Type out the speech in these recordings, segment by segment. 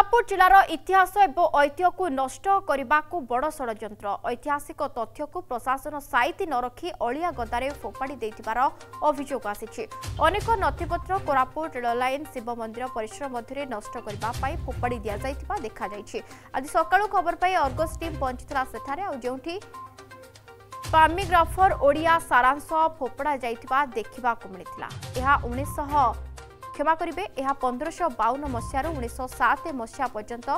ସୋନପୁର ଜିଲ୍ଲାର ଇତିହାସ ଏବଂ ଐତିହ୍ୟକୁ ନଷ୍ଟ କରିବାକୁ ବଡ଼ ଷଡ଼ଯନ୍ତ୍ର ଐତିହାସିକ ତଥ୍ୟକୁ ପ୍ରଶାସନ ସାଇତି ନ ରଖି ଅଳିଆ ଗଦାରେ ଫୋପାଡ଼ି ଦେଇଥିବାର ଅଭିଯୋଗ ଆସିଛି ଅନେକ ନଥିପତ୍ର କୋରାପୁଟ ରେଳ ଲାଇନ୍ ଶିବମନ୍ଦିର ପରିସର ମଧ୍ୟରେ ନଷ୍ଟ କରିବା ପାଇଁ ଫୋପାଡ଼ି ଦିଆଯାଇଥିବା ଦେଖାଯାଇଛି ଆଜି ସକାଳୁ ଖବର ପାଇ ଅର୍ଗସ୍ ଟିମ୍ ପହଞ୍ଚିଥିଲା ସେଠାରେ ଆଉ ଯେଉଁଠି ପାମିଗ୍ରାଫର ଓଡ଼ିଆ ସାରାଂଶ ଫୋପଡ଼ା ଯାଇଥିବା ଦେଖିବାକୁ ମିଳିଥିଲା ଏହା ଉଣେଇଶହ ক্ষমা করবে এহা পনেরোশহ বাউন মশার উনিশশো সাত মশা পর্যন্ত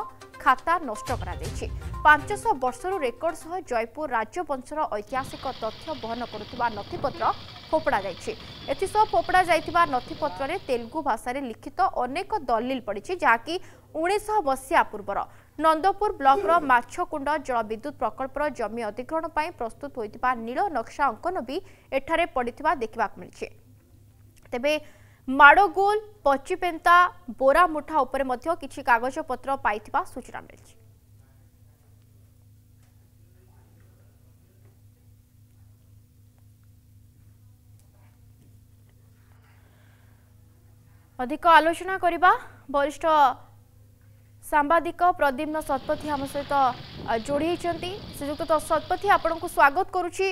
খাতা নষ্ট করা যাইছে পাঁচশহ বর্ষর রেকর্ড সহ জয়পুর রাজ্যবংশর ঐতিহাসিক তথ্য বহন করুবা নথিপত্র ফোপড়া যাইছে এসব ফোপড়া যাই নথিপত্রে তেলুগু ভাষায় লিখিত অনেক দলিল পড়ছে যা কি উনিশশহ মশিয়া পূর্বর নন্দপুর ব্লকর মাছকুণ্ড জলবিদ্যুৎ প্রকল্পর জমি অধিগ্রহণ পাই প্রস্তুত হয়ে নীল নকশা অঙ্কন বি এঠারে পড়া দেখা মিছে তেবে ମାଡ଼ଗୋଲ ପଚିପେନ୍ତା ବୋରା ମୁଠା ଉପରେ ମଧ୍ୟ କିଛି କାଗଜପତ୍ର ପାଇଥିବା ସୂଚନା ମିଳିଛି ଅଧିକ ଆଲୋଚନା କରିବା ବରିଷ୍ଠ ସାମ୍ବାଦିକ ପ୍ରଦ୍ୟୁମ୍ନ ଶତପଥୀ ଆମ ସହିତ ଯୋଡ଼ି ହୋଇଛନ୍ତି ଶ୍ରୀଯୁକ୍ତ ଶତପଥୀ ଆପଣଙ୍କୁ ସ୍ୱାଗତ କରୁଛି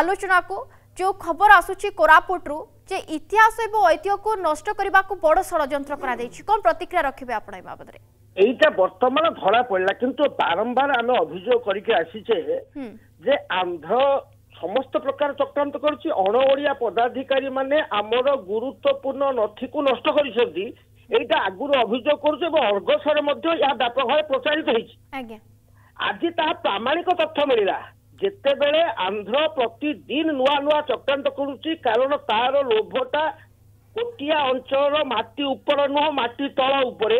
ଆଲୋଚନାକୁ ଯେଉଁ ଖବର ଆସୁଛି କୋରାପୁଟରୁ যে ইতিহাস এবং ঐতিহ্যকে নষ্ট করা বড় ষড়যন্ত্র করা যাইছি কোন প্রতিক্রিয়া রাখবে আপনার এই বাবদরে এইটা বর্তমান ধরা পড়লা কিন্তু বারম্বার আমি অভিযোগ করিকি আসিছে যে আন্ধ্র সমস্ত প্রকার চক্রান্ত করছি অণ ওড়িয়া পদাধিকারী মানে আমার গুরুত্বপূর্ণ নথিকু নষ্ট করেছেন এইটা আগুর অভিযোগ করছে এবং অর্গসরে মধ্যে ইয়া ব্যাপক ভাবে প্রচারিত হয়েছে আজি তাহা প্রামাণিক তথ্য মিলিলা ଯେତେବେଳେ ଆନ୍ଧ୍ର ପ୍ରତିଦିନ ନୂଆ ନୂଆ ଚକ୍ରାନ୍ତ କରୁଛି କାରଣ ତାର ଲୋଭଟା ଗୋଟିଏ ଅଞ୍ଚଳର ମାଟି ଉପର ନୁହଁ ମାଟି ତଳ ଉପରେ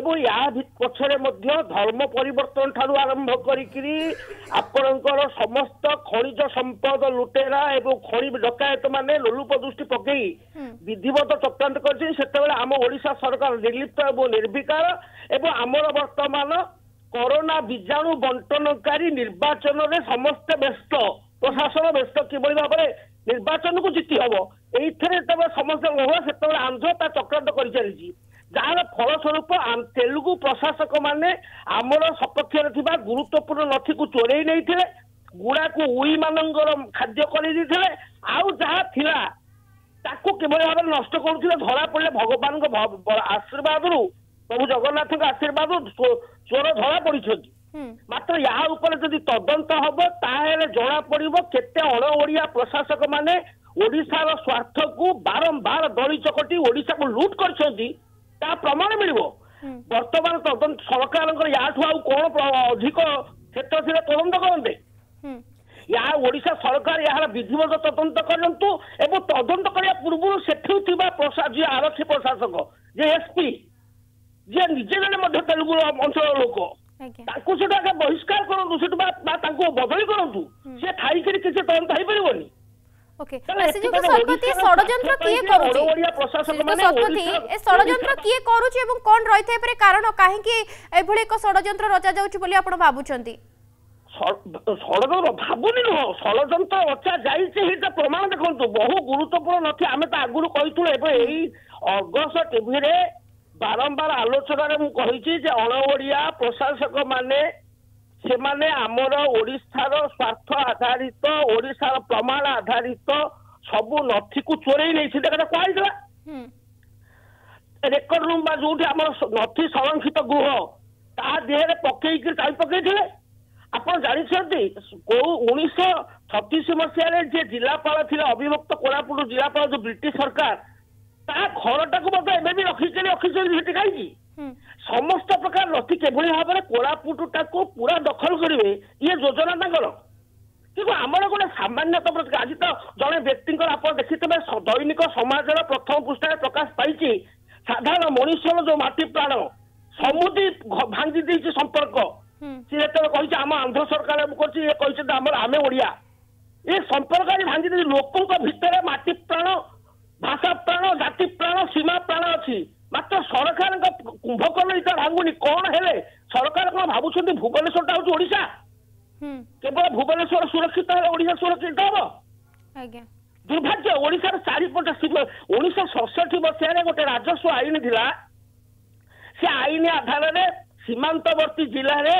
ଏବଂ ୟା ପଛରେ ମଧ୍ୟ ଧର୍ମ ପରିବର୍ତ୍ତନ ଠାରୁ ଆରମ୍ଭ କରିକିରି ଆପଣଙ୍କର ସମସ୍ତ ଖଣିଜ ସମ୍ପଦ ଲୁଟେରା ଏବଂ ଖଣି ଡକାୟତ ମାନେ ଲୋଲୁପ ଦୃଷ୍ଟି ପକେଇ ବିଧିବଦ୍ଧ ଚକ୍ରାନ୍ତ କରିଛନ୍ତି ସେତେବେଳେ ଆମ ଓଡ଼ିଶା ସରକାର ନିର୍ଲିପ୍ତ ଏବଂ ନିର୍ବିକାର ଏବଂ ଆମର ବର୍ତ୍ତମାନ କରୋନା ବୀଜାଣୁ ବଣ୍ଟନକାରୀ ନିର୍ବାଚନରେ ସମସ୍ତେ ବ୍ୟସ୍ତ ପ୍ରଶାସନ ବ୍ୟସ୍ତ କିଭଳି ଭାବରେ ନିର୍ବାଚନକୁ ଜିତି ହବ ଏଇଥିରେ ଯେତେବେଳେ ସମସ୍ତେ ଲହୁଳ ସେତେବେଳେ ଆନ୍ଧ୍ର ତା ଚକ୍ରାନ୍ତ କରିଚାଲିଛି ଯାହାର ଫଳସ୍ୱରୂପ ତେଲୁଗୁ ପ୍ରଶାସକ ମାନେ ଆମର ସପକ୍ଷରେ ଥିବା ଗୁରୁତ୍ୱପୂର୍ଣ୍ଣ ନଥିକୁ ଚୋରେଇ ନେଇଥିଲେ ଗୁଡାକୁ ଉଇ ମାନଙ୍କର ଖାଦ୍ୟ କରି ଦେଇଥିଲେ ଆଉ ଯାହା ଥିଲା ତାକୁ କିଭଳି ଭାବରେ ନଷ୍ଟ କରୁଥିଲେ ଧରା ପଡ଼ିଲେ ଭଗବାନଙ୍କ ଆଶୀର୍ବାଦରୁ ପ୍ରଭୁ ଜଗନ୍ନାଥଙ୍କ ଆଶୀର୍ବାଦ ଚୋର ଧରା ପଡିଛନ୍ତି ମାତ୍ର ଏହା ଉପରେ ଯଦି ତଦନ୍ତ ହବ ତାହେଲେ ଜଣାପଡିବ କେତେ ଅଣ ଓଡିଆ ପ୍ରଶାସକ ମାନେ ଓଡିଶାର ସ୍ୱାର୍ଥକୁ ବାରମ୍ବାର ଦଳି ଚକଟି ଓଡିଶାକୁ ଲୁଟ୍ କରିଛନ୍ତି ତା ପ୍ରମାଣ ମିଳିବ ବର୍ତ୍ତମାନ ତଦନ୍ତ ସରକାରଙ୍କର ୟାଠୁ ଆଉ କଣ ଅଧିକ କ୍ଷେତ୍ର ଥିଲେ ତଦନ୍ତ କରନ୍ତେ ଏହା ଓଡିଶା ସରକାର ଏହାର ବିଧିବଦ୍ଧ ତଦନ୍ତ କରନ୍ତୁ ଏବଂ ତଦନ୍ତ କରିବା ପୂର୍ବରୁ ସେଠି ଥିବା ଆରକ୍ଷୀ ପ୍ରଶାସକ ଯେ ଏସ୍ପି যে ନିଜେ ଜଣେ ମଧ୍ୟ ତେଲୁଗୁ ଅଞ୍ଚଳର ଲୋକ ତାକୁ ସେଠୁ ଆଗେ ବହିଷ୍କାର କରନ୍ତୁ ସେଠୁ ବା ତାଙ୍କୁ ବଦଳି କରନ୍ତୁ ସିଏ ଥାଇକିରି କିଛି ତଦନ୍ତ ହେଇପାରିବନି ଷড়যন্ত্র কিয়ে ষড়যন্ত্র প্রমাণ দেখন্তু বহু গুরুত্বপূর্ণ নথি আমি তো আগুরু কইতুলে এই অগ্রস টিভিরে ବାରମ୍ବାର ଆଲୋଚନାରେ ମୁଁ କହିଛି ଯେ ଅଣ ଓଡ଼ିଆ ପ୍ରଶାସକ ମାନେ ସେମାନେ ଆମର ଓଡ଼ିଶାର ସ୍ୱାର୍ଥ ଆଧାରିତ ଓଡ଼ିଶାର ପ୍ରମାଣ ଆଧାରିତ ସବୁ ନଥିକୁ ଚୋରେଇ ନେଇଛି ଦେଖା କୁହାଯାଇଥିଲା ରେକର୍ଡ ରୁମ୍ ବା ଯୋଉଠି ଆମର ନଥି ସଂରକ୍ଷିତ ଗୃହ ତା ଦେହରେ ପକେଇକି କାଳି ପକେଇଥିଲେ ଆପଣ ଜାଣିଛନ୍ତି କୋଉ ଉଣେଇଶହ ଛତିଶ ମସିହାରେ ଯିଏ ଜିଲ୍ଲାପାଳ ଥିଲେ ଅବିଭକ୍ତ କୋରାପୁଟ ଜିଲ୍ଲାପାଳ ଯୋଉ ବ୍ରିଟିଶ ସରକାର ତା ଘରଟାକୁ ମଧ୍ୟ ଏବେ ବି ରଖିଛନ୍ତି ରଖିଛନ୍ତି ସେଠି କାହିଁକି ସମସ୍ତ ପ୍ରକାର ନଥି କିଭଳି ଭାବରେ କୋରାପୁଟ କୋରାପୁଟଟାକୁ ପୁରା ଦଖଲ କରିବେ ଇଏ ଯୋଜନା ତାଙ୍କର କିନ୍ତୁ ଆମର ଗୋଟେ ସାମାନ୍ୟତମ ଆଜି ତ ଜଣେ ବ୍ୟକ୍ତିଙ୍କର ଆପଣ ଦେଖିଥିବେ ଦୈନିକ ସମାଜର ପ୍ରଥମ ପୃଷ୍ଠାରେ ପ୍ରକାଶ ପାଇଛି ସାଧାରଣ ମଣିଷର ଯୋଉ ମାଟି ପ୍ରାଣ ସମୁଦି ଭାଙ୍ଗି ଦେଇଛି ସମ୍ପର୍କ ସେ ଯେତେବେଳେ କହିଛି ଆମ ଆନ୍ଧ୍ର ସରକାର କରୁଛି ଇଏ କହିଛନ୍ତି ଆମର ଆମେ ଓଡ଼ିଆ ଏ ସମ୍ପର୍କ ଭାଙ୍ଗି ଦେଇଛି ଲୋକଙ୍କ ଭିତରେ ମାଟି ପ୍ରାଣ ଭାଷା ପ୍ରାଣ ଜାତି ପ୍ରାଣ ସୀମା ପ୍ରାଣ ଅଛି ମାତ୍ର ସରକାରଙ୍କ କୁମ୍ଭକର୍ଣ୍ଣ ଇଟା ଭାଙ୍ଗୁନି କଣ ହେଲେ ସରକାର କଣ ଭାବୁଛନ୍ତି ଭୁବନେଶ୍ୱରଟା ହଉଛି ଓଡିଶା କେବଳ ଭୁବନେଶ୍ୱର ସୁରକ୍ଷିତ ହେଲେ ଓଡିଶା ସୁରକ୍ଷିତ ହବ ଦୁର୍ଭାଗ୍ୟ ଓଡିଶାର ଚାରିପଟେ ଉଣେଇଶହ ଷଷଠି ମସିହାରେ ଗୋଟେ ରାଜସ୍ୱ ଆଇନ ଥିଲା ସେ ଆଇନ ଆଧାରରେ ସୀମାନ୍ତବର୍ତ୍ତୀ ଜିଲ୍ଲାରେ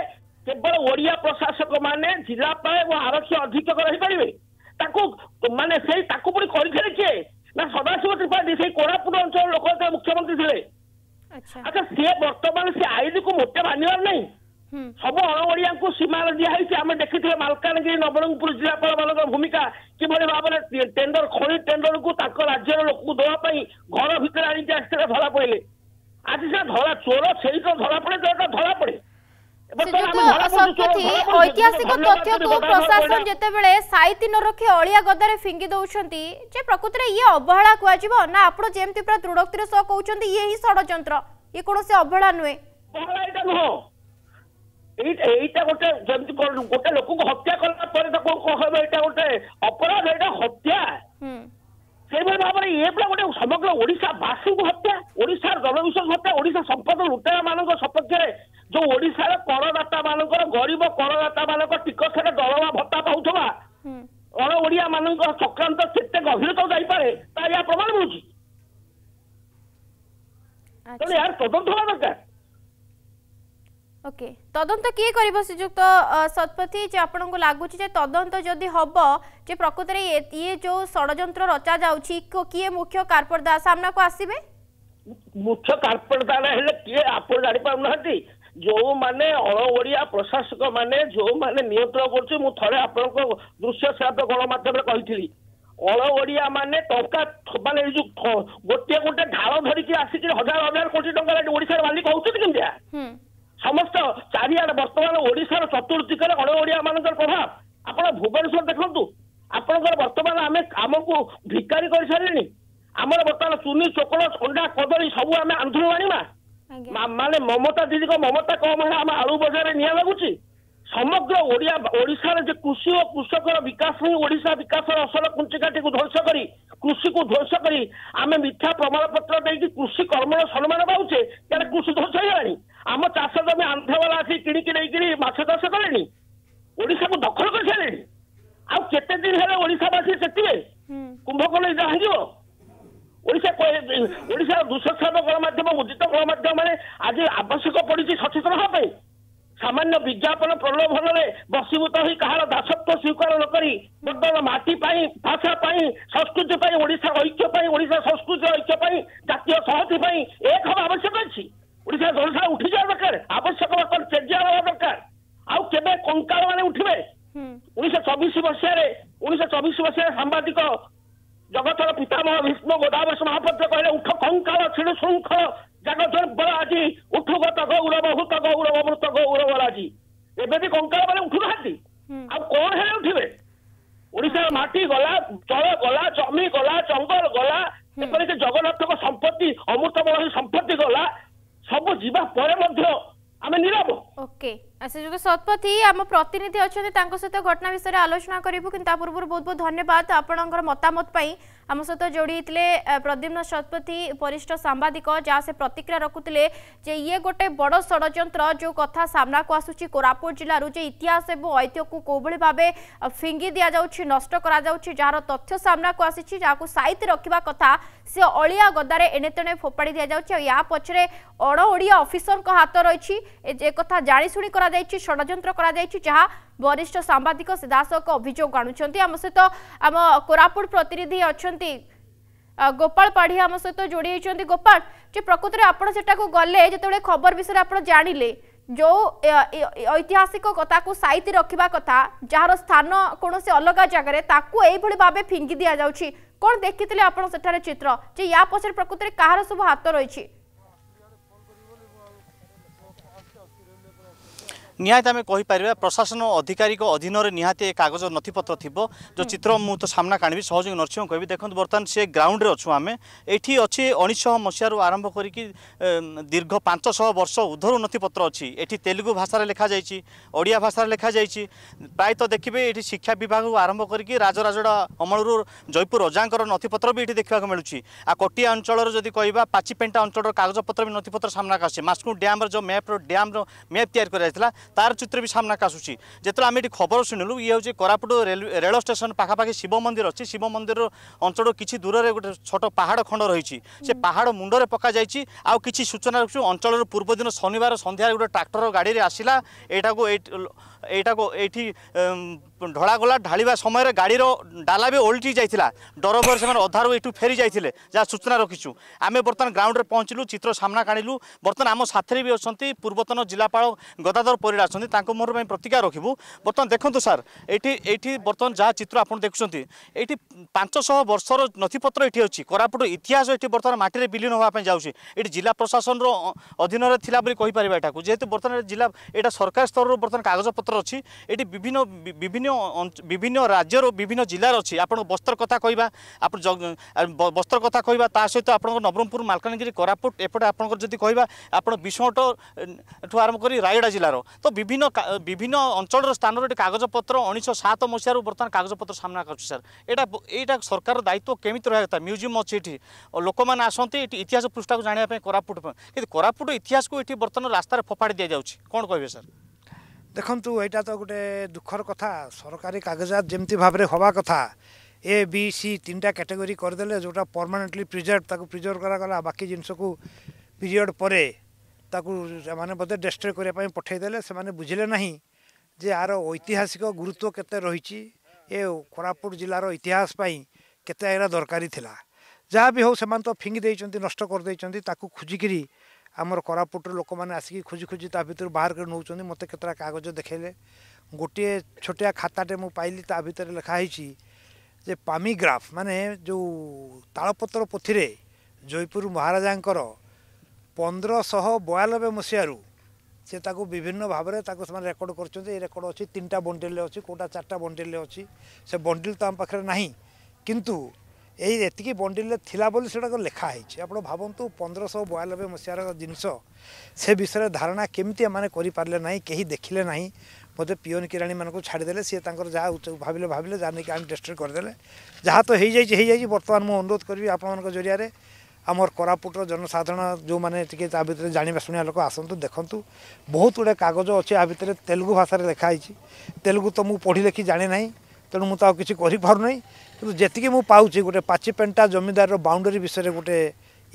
କେବଳ ଓଡିଆ ପ୍ରଶାସକ ମାନେ ଜିଲ୍ଲାପାଳ ଏବଂ ଆରକ୍ଷୀ ଅଧୀକ୍ଷକ ରହିପାରିବେ ତାକୁ ମାନେ ସେଇ ତାକୁ ପୁଣି କରିଥିଲେ କିଏ ନା ସଦାଶିବ ତ୍ରିପାଠୀ ସେଇ କୋରାପୁଟ ଅଞ୍ଚଳ ଲୋକ ମୁଖ୍ୟମନ୍ତ୍ରୀ ଥିଲେ ଆଚ୍ଛା ସିଏ ବର୍ତ୍ତମାନ ସେ ଆଇନକୁ ମୋଟେ ମାନିବାର ନାହିଁ ସବୁ ଅଣଓଡ଼ିଆଙ୍କୁ ସୀମାରେ ଦିଆହେଇଛି ଆମେ ଦେଖିଥିଲେ ମାଲକାନଗିରି ନବରଙ୍ଗପୁର ଜିଲ୍ଲାପାଳ ମାନଙ୍କର ଭୂମିକା କିଭଳି ଭାବରେ ଟେଣ୍ଡର ଖଣି ଟେଣ୍ଡରକୁ ତାଙ୍କ ରାଜ୍ୟର ଲୋକଙ୍କୁ ଦେବା ପାଇଁ ଘର ଭିତରେ ଆଣିକି ଆସିଥିଲେ ଧରା ପଡ଼ିଲେ ଆଜି ସେ ଧରା ଚୋର ସେଇ ତ ଧରା ପଡ଼େ ଶତପଥୀ ଐତିହାସିକ ତଥ୍ୟକୁ ପ୍ରଶାସନ ଯେତେବେଳେ ସାଇତି ନ ରଖି ଅଳିଆ ଗଦାରେ ଫିଙ୍ଗି ଦଉଛନ୍ତି ଯେ ପ୍ରକୃତରେ ଇଏ ଅବହେଳା କୁହାଯିବ ନା ଆପଣ ଯେମିତି ପୁରା ଦୃଢ଼ୋକ୍ତିର ସହ କହୁଛନ୍ତି ଇଏ ହିଁ ଷଡ଼ଯନ୍ତ୍ର ଇଏ କୌଣସି ଅବହେଳା ନୁହେଁ ଏଇଟା ଗୋଟେ ଯେମିତି ଗୋଟେ ଲୋକକୁ ହତ୍ୟା କଲା ପରେ ତାକୁ କହିବ ଏଇଟା ଗୋଟେ ଅପରାଧ ଏଇଟା ହତ୍ୟା ସେହିଭଳି ଭାବରେ ଇଏ ପୁରା ଗୋଟେ ସମଗ୍ର ଓଡ଼ିଶା ବାସୀଙ୍କୁ ହତ୍ୟା ଓଡ଼ିଶାର ଜନବିଶ୍ୱାସ ହତ୍ୟା ଓଡ଼ିଶା ସମ୍ପଦ ଲୁଟେରା ମାନଙ୍କ ସପକ୍ଷରେ ଯୋଉ ଓଡ଼ିଶାର କରଦାତା ଗରିବ କରଦାତା ମାନଙ୍କ ଟିକସରେ ଦରମା ଭତ୍ତା ପାଉଥିବା ଅଣ ଓଡ଼ିଆ ମାନଙ୍କ ସଂକ୍ରାନ୍ତ କେତେ ଗଭୀରତା ଯାଇପାରେ ତା ଏହା ପ୍ରମାଣ ମିଳୁଛି ତେଣୁ ଏହାର ତଦନ୍ତ ହେବା ଦରକାର ଓକେ ତଦନ୍ତ କିଏ କରିବ ଶ୍ରୀଯୁକ୍ତ ଶତପଥୀ ଯେ ଆପଣଙ୍କୁ ଲାଗୁଛି ଯେ ତଦନ୍ତ ଯଦି ହବ ଯେ ପ୍ରକୃତରେ ଇଏ ଯୋଉ ଷଡ଼ଯନ୍ତ୍ର ରଚା ଯାଉଛି କିଏ ମୁଖ୍ୟ କାର୍ପରଦା ସାମ୍ନାକୁ ଆସିବେ ମୁଖ୍ୟ କାର୍ପରଦା ହେଲେ କିଏ ଆପଣ ଜାଣିପାରୁନାହାନ୍ତି ଯେଉଁମାନେ ଅଳ ଓଡ଼ିଆ ପ୍ରଶାସକ ମାନେ ଯେଉଁମାନେ ନିୟନ୍ତ୍ରଣ କରୁଛି ମୁଁ ଥରେ ଆପଣଙ୍କ ଦୃଶ୍ୟ ଶ୍ରାବ୍ୟ ଗଣମାଧ୍ୟମରେ କହିଥିଲି ଅଳ ଓଡ଼ିଆ ମାନେ ଟଙ୍କା ମାନେ ଏଇ ଯୋଉ ଗୋଟିଏ ଗୋଟେ ଢାଳ ଧରିକି ଆସିକି ହଜାର ହଜାର କୋଟି ଟଙ୍କା ଓଡ଼ିଶାରେ ମାଲିକ ହଉଛନ୍ତି କେମିତିଆ ସମସ୍ତ ଚାରିଆଡେ ବର୍ତ୍ତମାନ ଓଡ଼ିଶାର ଚତୁର୍ଦିଗରେ ଅଳ ଓଡ଼ିଆ ମାନଙ୍କର ପ୍ରଭାବ ଆପଣ ଭୁବନେଶ୍ୱର ଦେଖନ୍ତୁ ଆପଣଙ୍କର ବର୍ତ୍ତମାନ ଆମେ ଆମକୁ ଭିକାରୀ କରିସାରିଲେଣି ଆମର ବର୍ତ୍ତମାନ ଚୁନି ଚୋକଡ଼ ଥଣ୍ଡା କଦଳୀ ସବୁ ଆମେ ଆନ୍ଧ୍ରରୁ ଆଣିବା ମାନେ ମମତା ଦିଦିଙ୍କ ମମତା କମ ହେଲା ଆମ ଆଳୁ ବଜାରରେ ନିଆଁ ଲାଗୁଛି ସମଗ୍ର ଓଡ଼ିଆ ଓଡ଼ିଶାରେ ଯେ କୃଷି ଓ କୃଷକର ବିକାଶ ହିଁ ଓଡ଼ିଶା ବିକାଶର ଅସଲ କୁଞ୍ଚିକାଟିକୁ ଧ୍ୱଂସ କରି କୃଷିକୁ ଧ୍ୱଂସ କରି ଆମେ ମିଥ୍ୟା ପ୍ରମାଣପତ୍ର ଦେଇକି କୃଷି କର୍ମର ସମ୍ମାନ ପାଉଛେ ତାହେଲେ କୃଷି ଧ୍ୱଂସ ହେଇଗଲାଣି ଆମ ଚାଷ ଜମି ଆନ୍ଧ୍ରବାଲା ଆସି କିଣିକି ନେଇକିରି ମାଛ ଚାଷ କଲେଣି ଓଡ଼ିଶାକୁ ଦଖଲ କରିସାରିଲେଣି ଆଉ କେତେ ଦିନ ହେଲେ ଓଡ଼ିଶାବାସୀ ସେତିବେ କୁମ୍ଭକର୍ଣ୍ଣ ଯାହା ହେଇଯିବ ଓଡ଼ିଶାର ଦୁଃଶାସନ ଗଣମାଧ୍ୟମ ମୁଦ୍ରିତ ଗଣମାଧ୍ୟମମାନେ ଆଜି ଆବଶ୍ୟକ ପଡ଼ିଛି ସଚେତନ ହେବା ପାଇଁ ସାମାନ୍ୟ ବିଜ୍ଞାପନ ପ୍ରଲୋଭନରେ ବଶୀଭୂତ ହୋଇ କାହାର ଦାସତ୍ୱ ସ୍ୱୀକାର ନ କରି ବର୍ତ୍ତମାନ ମାଟି ପାଇଁ ଭାଷା ପାଇଁ ସଂସ୍କୃତି ପାଇଁ ଓଡ଼ିଶା ଐକ୍ୟ ପାଇଁ ଓଡ଼ିଶା ସଂସ୍କୃତି ଐକ୍ୟ ପାଇଁ ଜାତୀୟ ସହତି ପାଇଁ ଏକ ହେବା ଆବଶ୍ୟକ ଅଛି ଓଡ଼ିଶା ଜନସାଧାରଣ ଉଠିଯିବା ଦରକାର ଆବଶ୍ୟକ ଚେଜିଆ ହେବା ଦରକାର ଆଉ କେବେ କଙ୍କାଳ ମାନେ ଉଠିବେ ଉଣେଇଶହ ଚବିଶ ମସିହାରେ ଉଣେଇଶହ ଚବିଶ ମସିହାରେ ସାମ୍ବାଦିକ জগতর পিতামহ বিষ্ণু গোদাবশ মহাপদ্র কহিলে উঠ কঙ্কাল ছিড়ু শৃঙ্খ জগতর বরাজি উঠুগত গৌরব হুত গৌরব মৃত গৌরব রাজি এবে ବି କଙ୍କାଳ ମାନେ ଉଠୁନାହାନ୍ତି ଆଉ କଣ ହେଲେ ଉଠିବେ ଓଡିଶାର ମାଟି ଗଲା ଜଳ ଗଲା ଜମି ଗଲା ଜଙ୍ଗଲ ଗଲା ଏପରିକି ଜଗନ୍ନାଥଙ୍କ ସମ୍ପତ୍ତି ଅମୃତମୟ ସମ୍ପତ୍ତି ଗଲା ସବୁ ଯିବା ପରେ ମଧ୍ୟ ଆମେ ନିରବ ओके आशीष शतपथी आम प्रतिनिधि अच्छा सहित घटना विषय आलोचना करूँ कि पूर्व बहुत बहुत धन्यवाद आपणकर मतामत आम सहित जोड़ी होते प्रद्युम्न शतपथी वरिष्ठ सांबादिक जहाँ से प्रतिक्रिया रखुले जे ये गोटे बड़ षड़ जो कथा सामना को आसूची कोरापुट जिलूर जे इतिहास और ऐतिह्य को कौभली भाव फिंगी दि जाऊँगी नष्ट जार तथ्य सामना को आसी जहाँ साइत रखा कथा से अलिया गदार एणे तेणे फोपाड़ी दि जाऊँगी या पचर अण अफिसर हाथ रही कथा জাশুণি করা ষড়যন্ত্র করা যা বরিষ্ঠ সাংবাদিক সিধাসলখ অভিযোগ আনুচার আম সহ আম কোরাপুট প্রতিনিধি অনেক গোপাল পাঢ়ী আম সহ যোড়ি হয়েছেন গোপাল যে প্রকৃতরে আপনার সেটা গলে যেতবে খবর বিষয়ে আপনার জাঁলে যে ঐতিহাসিক কথা সাইতি রক্ষা কথা যার স্থান কোণী অলগা জায়গায় তাকে এইভাবে ভাবে ফিঙ্গি দিয়া যাচ্ছে কোণ দেখি আপনার সেঠার চিত্র যে ইয়া পছরে প্রকৃতরে কাহার সব হাত রয়েছে ନିହାତି ଆମେ କହିପାରିବା ପ୍ରଶାସନ ଅଧିକାରୀଙ୍କ ଅଧୀନରେ ନିହାତି ଏ କାଗଜ ନଥିପତ୍ର ଥିବ ଯେଉଁ ଚିତ୍ର ମୁଁ ତ ସାମ୍ନା କାଣିବି ସହଯୋଗ ନରସିଂହଙ୍କୁ କହିବି ଦେଖନ୍ତୁ ବର୍ତ୍ତମାନ ସେ ଗ୍ରାଉଣ୍ଡରେ ଅଛୁ ଆମେ ଏଇଠି ଅଛି ଉଣେଇଶହ ମସିହାରୁ ଆରମ୍ଭ କରିକି ଦୀର୍ଘ ପାଞ୍ଚଶହ ବର୍ଷ ଉଦ୍ଧରୁ ନଥିପତ୍ର ଅଛି ଏଠି ତେଲୁଗୁ ଭାଷାରେ ଲେଖାଯାଇଛି ଓଡ଼ିଆ ଭାଷାରେ ଲେଖାଯାଇଛି ପ୍ରାୟତଃ ଦେଖିବେ ଏଠି ଶିକ୍ଷା ବିଭାଗକୁ ଆରମ୍ଭ କରିକି ରାଜରାଜଡ଼ା ଅମଳରୁ ଜୟପୁର ରଜାଙ୍କର ନଥିପତ୍ର ବି ଏଠି ଦେଖିବାକୁ ମିଳୁଛି ଆଉ କୋଟିଆ ଅଞ୍ଚଳର ଯଦି କହିବା ପାଚିପେଣ୍ଟା ଅଞ୍ଚଳର କାଗଜପତ୍ର ବି ନଥିପତ୍ର ସାମ୍ନାକୁ ଆସୁଛି ମାସକୁଣ୍ଡ ଡ୍ୟାମ୍ର ଯେଉଁ ମ୍ୟାପ୍ର ଡ୍ୟାମ୍ର ମ୍ୟାପ୍ ତିଆରି କରାଯାଇଥିଲା ତାର ଚିତ୍ର ବି ସାମ୍ନାକୁ ଆସୁଛି ଯେତେବେଳେ ଆମେ ଏଠି ଖବର ଶୁଣିଲୁ ଇଏ ହେଉଛି କୋରାପୁଟ ରେଳ ଷ୍ଟେସନ ପାଖାପାଖି ଶିବ ମନ୍ଦିର ଅଛି ଶିବ ମନ୍ଦିର ଅଞ୍ଚଳରୁ କିଛି ଦୂରରେ ଗୋଟେ ଛୋଟ ପାହାଡ଼ ଖଣ୍ଡ ରହିଛି ସେ ପାହାଡ଼ ମୁଣ୍ଡରେ ପକାଯାଇଛି ଆଉ କିଛି ସୂଚନା ରଖୁଛୁ ଅଞ୍ଚଳରୁ ପୂର୍ବଦିନ ଶନିବାର ସନ୍ଧ୍ୟାରେ ଗୋଟେ ଟ୍ରାକ୍ଟର ଗାଡ଼ିରେ ଆସିଲା ଏଇଟାକୁ ଏଇଟାକୁ ଏଇଠି ঢড়াগোলা ঢাড়া সময় গাড়ির ডালা বি ওল্টি যাই ডরভর সে অধারু এটু ফেরি যাই যা সূচনা রকিছু আমি বর্তমান গ্রাউন্ডে পৌঁছলু চিত্র সামনা আনলু বর্তমান আম সাথে বি অনেক পূর্বতন জেলাপাল গদাধর পরিড়া অনেক তাঁর মোর প্রতিজ্ঞা রাখবু বর্তমান দেখুন স্যার এইটি এইটি বর্তমান যা চিত্র আপনার দেখুম এইটি পাঁচশহ বর্ষর নথিপত্র এটি অছি কোরাপুট ইতিহাস এটি বর্তমান মাটিরে বিলীন হওয়া যাচ্ছে এটি জেলা প্রশাসনর অধীনরে লা বলে কইপার এটা যেহেতু বর্তমানে জেলা এটা সরকার স্তরের বর্তমান কাগজপত্র অছি এটি বিভিন্ন বিভিন্ন বিভিন্ন রাজ্যর বিভিন্ন জেলার অছি আপনার বস্ত্র কথা কহা আপনার বস্ত্র কথা কহা তা সহ আপনার নবরঙ্গপুর মালকানগি কোরাপুট এপটে আপনার যদি কহা আপনার বিষ্ণট ঠু আরম্ভ করে রায়গড়া জেলার তো বিভিন্ন বিভিন্ন অঞ্চলের স্থানের এটি কাগজপত্র উনিশশো সাত মশার বর্তমান কাগজপত্র সামনা করছে স্যার এটা এইটা সরকার দায়িত্ব কেমিতি রাখা কথা মিউজিয়াম অছি এটি লোক মানে আসতে এটি ইতিহাস পৃষ্ঠাকে জাঁয়া কোরাপুট কিন্তু কোরাপুট ইতিহাসকে এটি বর্তমান রাস্তায় ফোপাড়ি দিয়ে যাচ্ছে কোণ কে স্যার ଦେଖନ୍ତୁ ଏଇଟା ତ ଗୋଟେ ଦୁଃଖର କଥା ସରକାରୀ କାଗଜାତ ଯେମିତି ଭାବରେ ହେବା କଥା ଏ ବି ସି ତିନିଟା କ୍ୟାଟେଗୋରୀ କରିଦେଲେ ଯେଉଁଟା ପରମାନେଣ୍ଟଲି ପ୍ରିଜର୍ଭ ତାକୁ ପ୍ରିଜର୍ଭ କରାଗଲା ବାକି ଜିନିଷକୁ ପିରିୟଡ଼୍ ପରେ ତାକୁ ସେମାନେ ବୋଧେ ଡେଷ୍ଟ୍ରୟ କରିବା ପାଇଁ ପଠାଇଦେଲେ ସେମାନେ ବୁଝିଲେ ନାହିଁ ଯେ ଆର ଐତିହାସିକ ଗୁରୁତ୍ୱ କେତେ ରହିଛି ଏ କୋରାପୁଟ ଜିଲ୍ଲାର ଇତିହାସ ପାଇଁ କେତେ ଏଗୁଡ଼ା ଦରକାରୀ ଥିଲା ଯାହା ବି ହେଉ ସେମାନେ ତ ଫିଙ୍ଗି ଦେଇଛନ୍ତି ନଷ୍ଟ କରିଦେଇଛନ୍ତି ତାକୁ ଖୋଜିକିରି ଆମର କୋରାପୁଟର ଲୋକମାନେ ଆସିକି ଖୋଜି ଖୋଜି ତା ଭିତରୁ ବାହାର କରି ନେଉଛନ୍ତି ମୋତେ କେତେଟା କାଗଜ ଦେଖାଇଲେ ଗୋଟିଏ ଛୋଟିଆ ଖାତାଟେ ମୁଁ ପାଇଲି ତା ଭିତରେ ଲେଖା ହେଇଛି ଯେ ପାମିଗ୍ରାଫ ମାନେ ଯେଉଁ ତାଳପତ୍ର ପୋଥିରେ ଜୟପୁର ମହାରାଜାଙ୍କର ପନ୍ଦରଶହ ବୟାନବେ ମସିହାରୁ ସେ ତାକୁ ବିଭିନ୍ନ ଭାବରେ ତାକୁ ସେମାନେ ରେକର୍ଡ଼ କରିଛନ୍ତି ଏଇ ରେକର୍ଡ଼ ଅଛି ତିନିଟା ବଣ୍ଡିଲ୍ରେ ଅଛି କେଉଁଟା ଚାରିଟା ବଣ୍ଡିଲ୍ରେ ଅଛି ସେ ବଣ୍ଡିଲ୍ ତ ଆମ ପାଖରେ ନାହିଁ କିନ୍ତୁ এই ଏତିକି ବଣ୍ଡିଲ୍ରେ ଥିଲା ବୋଲି ସେଟାକ ଲେଖା ହେଇଛି ଆପଣ ଭାବନ୍ତୁ ପନ୍ଦରଶହ ବୟାନବେ ମସିହାର ଜିନିଷ ସେ ବିଷୟରେ ଧାରଣା କେମିତି ଏମାନେ କରିପାରିଲେ ନାହିଁ କେହି ଦେଖିଲେ ନାହିଁ ବୋଧେ ପିଓନ କିରାଣୀମାନଙ୍କୁ ଛାଡ଼ିଦେଲେ ସିଏ ତାଙ୍କର ଯାହା ଭାବିଲେ ଭାବିଲେ ଯାହା ନେଇକି ଆମେ ଡେଷ୍ଟ୍ରୟ କରିଦେଲେ ଯାହା ତ ହେଇଯାଇଛି ହେଇଯାଇଛି ବର୍ତ୍ତମାନ ମୁଁ ଅନୁରୋଧ କରିବି ଆପଣମାନଙ୍କ ଜରିଆରେ ଆମର କୋରାପୁଟର ଜନସାଧାରଣ ଯେଉଁମାନେ ଟିକେ ତା ଭିତରେ ଜାଣିବା ଶୁଣିବା ଲୋକ ଆସନ୍ତୁ ଦେଖନ୍ତୁ ବହୁତ ଗୁଡ଼ିଏ କାଗଜ ଅଛି ଆ ଭିତରେ ତେଲୁଗୁ ଭାଷାରେ ଲେଖା ହେଇଛି ତେଲୁଗୁ ତ ମୁଁ ପଢ଼ି ଲେଖି ଜାଣେ ନାହିଁ ତେଣୁ ମୁଁ ତ ଆଉ କିଛି କରିପାରୁନାହିଁ କିନ୍ତୁ ଯେତିକି ମୁଁ ପାଉଛି ଗୋଟେ ପାଚି ପେଣ୍ଟା ଜମିଦାରର ବାଉଣ୍ଡରୀ ବିଷୟରେ ଗୋଟେ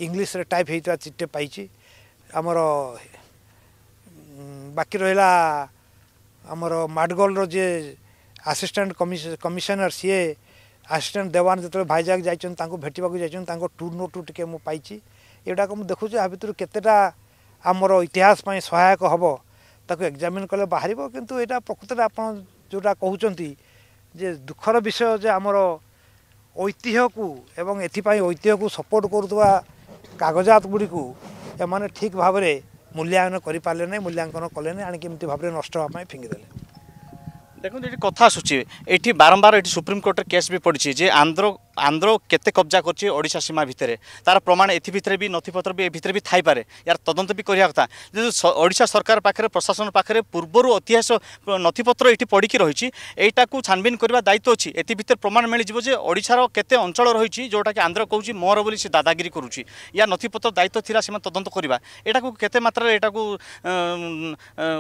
ଇଂଲିଶରେ ଟାଇପ୍ ହେଇଥିବା ଚିଠିଟେ ପାଇଛି ଆମର ବାକି ରହିଲା ଆମର ମାଡ଼ଗୋଲର ଯିଏ ଆସିଷ୍ଟାଣ୍ଟ କମିଶନର ସିଏ ଆସିଷ୍ଟାଣ୍ଟ ଦେୱାନ ଯେତେବେଳେ ଭାଇଜାକ ଯାଇଛନ୍ତି ତାଙ୍କୁ ଭେଟିବାକୁ ଯାଇଛନ୍ତି ତାଙ୍କ ଟୁ ନୋଟ୍ରୁ ଟିକେ ମୁଁ ପାଇଛି ଏଗୁଡ଼ାକ ମୁଁ ଦେଖୁଛି ଆ ଭିତରୁ କେତେଟା ଆମର ଇତିହାସ ପାଇଁ ସହାୟକ ହେବ ତାକୁ ଏକ୍ଜାମିନ୍ କଲେ ବାହାରିବ କିନ୍ତୁ ଏଇଟା ପ୍ରକୃତରେ ଆପଣ ଯେଉଁଟା କହୁଛନ୍ତି ଯେ ଦୁଃଖର ବିଷୟ ଯେ ଆମର ଐତିହ୍ୟକୁ ଏବଂ ଏଥିପାଇଁ ଐତିହ୍ୟକୁ ସପୋର୍ଟ କରୁଥିବା କାଗଜାତ ଗୁଡ଼ିକୁ ଏମାନେ ଠିକ୍ ଭାବରେ ମୂଲ୍ୟାୟନ କରିପାରିଲେ ନାହିଁ ମୂଲ୍ୟାଙ୍କନ କଲେ ନାହିଁ ଆଣିକି ଏମିତି ଭାବରେ ନଷ୍ଟ ହେବା ପାଇଁ ଫିଙ୍ଗିଦେଲେ দেখুন এটি কথা আসুচি এটি বারম্বার এটি সুপ্রিম কোর্টের কেস বি পড়ছে যে আন্ধ্র ଆନ୍ଧ୍ର କେତେ କବ୍ଜା କରିଛି ଓଡ଼ିଶା ସୀମା ଭିତରେ ତା'ର ପ୍ରମାଣ ଏଥି ଭିତରେ ବି ନଥିପତ୍ର ବି ଏ ଭିତରେ ବି ଥାଇପାରେ ୟାର ତଦନ୍ତ ବି କରିବା କଥା ଯେହେତୁ ଓଡ଼ିଶା ସରକାର ପାଖରେ ପ୍ରଶାସନ ପାଖରେ ପୂର୍ବରୁ ଐତିହାସ ନଥିପତ୍ର ଏଠି ପଡ଼ିକି ରହିଛି ଏଇଟାକୁ ଛାନବିନ କରିବା ଦାୟିତ୍ୱ ଅଛି ଏଥି ଭିତରେ ପ୍ରମାଣ ମିଳିଯିବ ଯେ ଓଡ଼ିଶାର କେତେ ଅଞ୍ଚଳ ରହିଛି ଯେଉଁଟାକି ଆନ୍ଧ୍ର କହୁଛି ମୋର ବୋଲି ସେ ଦାଦାଗିରି କରୁଛି ୟା ନଥିପତ୍ର ଦାୟିତ୍ୱ ଥିଲା ସେମାନେ ତଦନ୍ତ କରିବା ଏଟାକୁ କେତେ ମାତ୍ରାରେ ଏଟାକୁ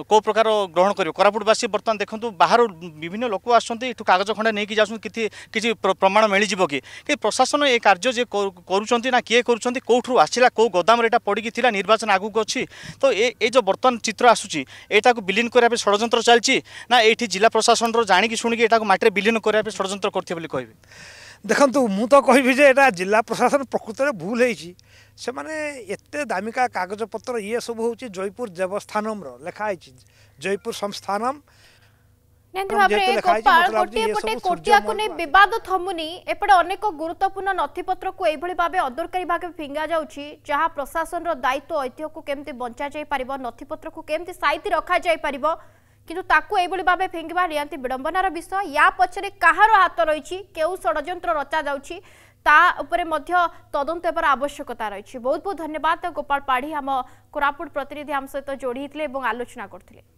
କେଉଁ ପ୍ରକାର ଗ୍ରହଣ କରିବ କୋରାପୁଟବାସୀ ବର୍ତ୍ତମାନ ଦେଖନ୍ତୁ ବାହାରୁ ବିଭିନ୍ନ ଲୋକ ଆସୁଛନ୍ତି ଏଠୁ କାଗଜ ଖଣ୍ଡେ ନେଇକି ଯାଉଛନ୍ତି କିଛି କିଛି ପ୍ରମାଣ ମିଳିଯିବ କି କି ପ୍ରଶାସନ ଏ କାର୍ଯ୍ୟ ଯେ କରୁଛନ୍ତି ନା କିଏ କରୁଛନ୍ତି କେଉଁଠୁ ଆସିଲା କେଉଁ ଗୋଦାମରେ ଏଇଟା ପଡ଼ିକି ଥିଲା ନିର୍ବାଚନ ଆଗକୁ ଅଛି ତ ଏ ଏ ଯେଉଁ ବର୍ତ୍ତମାନ ଚିତ୍ର ଆସୁଛି ଏଇଟାକୁ ବିଲିନ କରିବା ପାଇଁ ଷଡ଼ଯନ୍ତ୍ର ଚାଲିଛି ନା ଏଇଠି ଜିଲ୍ଲା ପ୍ରଶାସନର ଜାଣିକି ଶୁଣିକି ଏଇଟାକୁ ମାଟିରେ ବିଲିନ କରିବା ପାଇଁ ଷଡ଼ଯନ୍ତ୍ର କରିଥିବେ ବୋଲି କହିବେ ଦେଖନ୍ତୁ ମୁଁ ତ କହିବି ଯେ ଏଇଟା ଜିଲ୍ଲା ପ୍ରଶାସନ ପ୍ରକୃତରେ ଭୁଲ ହେଇଛି ସେମାନେ ଏତେ ଦାମିକା କାଗଜପତ୍ର ଇଏ ସବୁ ହେଉଛି ଜୟପୁର ଦେବସ୍ଥାନମର ଲେଖା ହେଇଛି ଜୟପୁର ସଂସ୍ଥାନମ ନିହାତି ଭାବରେ ଏକ ଗୋଟିଏ ପଟେ କୋଟିଆକୁ ନେଇ ବିବାଦ ଥମୁନି ଏପଟେ ଅନେକ ଗୁରୁତ୍ୱପୂର୍ଣ୍ଣ ନଥିପତ୍ରକୁ ଏଇଭଳି ଭାବେ ଅଦରକାରୀ ଭାବେ ଫିଙ୍ଗା ଯାଉଛି ଯାହା ପ୍ରଶାସନର ଦାୟିତ୍ୱ ଐତିହ୍ୟକୁ କେମିତି ବଞ୍ଚାଯାଇପାରିବ ନଥିପତ୍ରକୁ କେମିତି ସାଇତି ରଖାଯାଇପାରିବ କିନ୍ତୁ ତାକୁ ଏଇଭଳି ଭାବେ ଫିଙ୍ଗିବା ନିହାତି ବିଡ଼ମ୍ବନାର ବିଷୟ ୟା ପଛରେ କାହାର ହାତ ରହିଛି କେଉଁ ଷଡ଼ଯନ୍ତ୍ର ରଚାଯାଉଛି ତା ଉପରେ ମଧ୍ୟ ତଦନ୍ତ ହେବାର ଆବଶ୍ୟକତା ରହିଛି ବହୁତ ବହୁତ ଧନ୍ୟବାଦ ଗୋପାଳ ପାଢ଼ୀ ଆମ କୋରାପୁଟ ପ୍ରତିନିଧି ଆମ ସହିତ ଯୋଡ଼ି ହେଇଥିଲେ ଏବଂ ଆଲୋଚନା କରିଥିଲେ